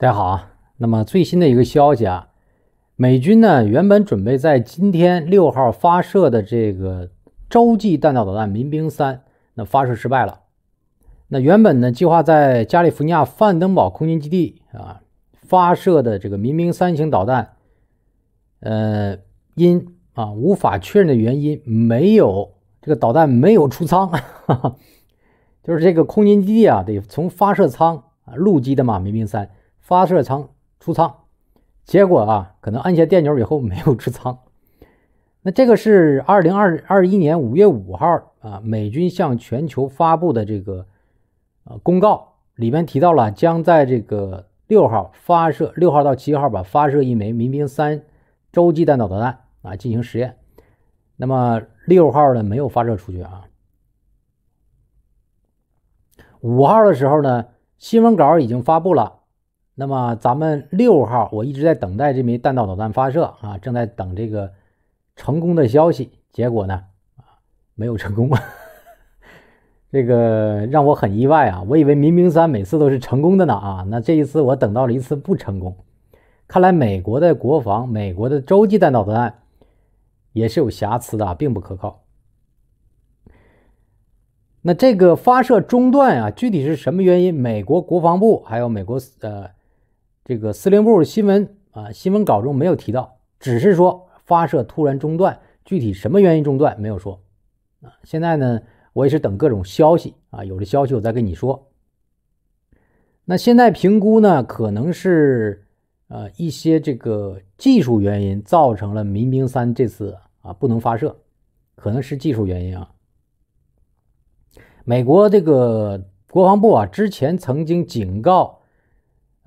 大家好啊，那么最新的一个消息啊，美军呢原本准备在今天六号发射的这个洲际弹道导弹民兵三，那发射失败了。那原本呢计划在加利福尼亚范登堡空军基地啊发射的这个民兵三型导弹，呃，因啊无法确认的原因，没有这个导弹没有出哈，就是这个空军基地啊得从发射舱啊陆基的嘛民兵三。发射舱出舱，结果啊，可能按下电钮以后没有出舱。那这个是二零二二一年五月五号啊，美军向全球发布的这个呃公告里面提到了，将在这个六号发射六号到七号吧发射一枚民兵三洲际弹道导弹啊进行实验。那么六号呢没有发射出去啊。五号的时候呢，新闻稿已经发布了。那么咱们六号，我一直在等待这枚弹道导弹发射啊，正在等这个成功的消息。结果呢，没有成功，这个让我很意外啊！我以为民兵三每次都是成功的呢啊，那这一次我等到了一次不成功。看来美国的国防、美国的洲际弹道导弹也是有瑕疵的，并不可靠。那这个发射中断啊，具体是什么原因？美国国防部还有美国呃。这个司令部新闻啊，新闻稿中没有提到，只是说发射突然中断，具体什么原因中断没有说，啊，现在呢，我也是等各种消息啊，有了消息我再跟你说。那现在评估呢，可能是啊一些这个技术原因造成了民兵三这次啊不能发射，可能是技术原因啊。美国这个国防部啊，之前曾经警告。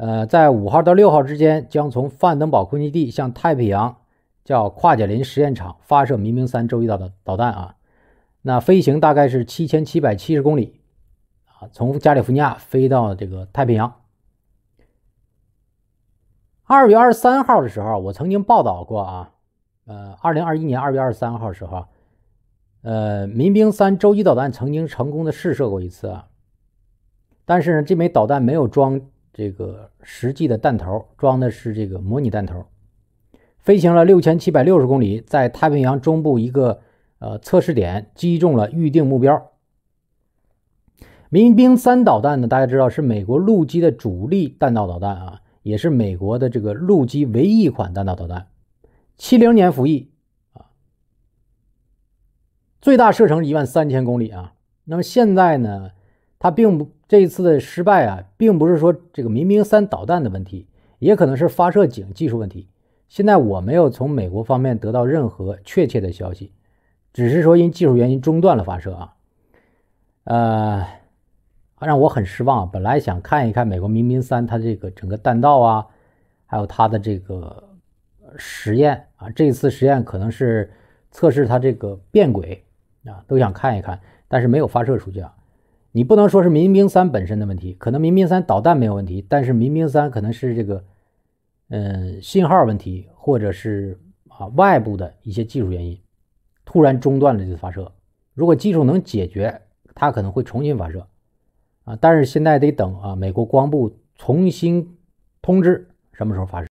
呃，在五号到六号之间，将从范登堡空军基地向太平洋叫跨界林实验场发射民兵三洲际导的导弹啊。那飞行大概是七千七百七十公里啊，从加利福尼亚飞到这个太平洋。二月二十三号的时候，我曾经报道过啊，呃，二零二一年二月二十三号时候，呃，民兵三洲际导弹曾经成功的试射过一次，但是呢，这枚导弹没有装。这个实际的弹头装的是这个模拟弹头，飞行了六千七百六十公里，在太平洋中部一个呃测试点击中了预定目标。民兵三导弹呢，大家知道是美国陆基的主力弹道导弹啊，也是美国的这个陆基唯一一款弹道导弹，七零年服役啊，最大射程一万三千公里啊。那么现在呢？它并不这一次的失败啊，并不是说这个民兵三导弹的问题，也可能是发射井技术问题。现在我没有从美国方面得到任何确切的消息，只是说因技术原因中断了发射啊。呃，让我很失望，本来想看一看美国民兵三它这个整个弹道啊，还有它的这个实验啊，这次实验可能是测试它这个变轨啊，都想看一看，但是没有发射出去啊。你不能说是民兵三本身的问题，可能民兵三导弹没有问题，但是民兵三可能是这个，嗯，信号问题，或者是啊外部的一些技术原因，突然中断了这个发射。如果技术能解决，它可能会重新发射，啊，但是现在得等啊美国光部重新通知什么时候发射。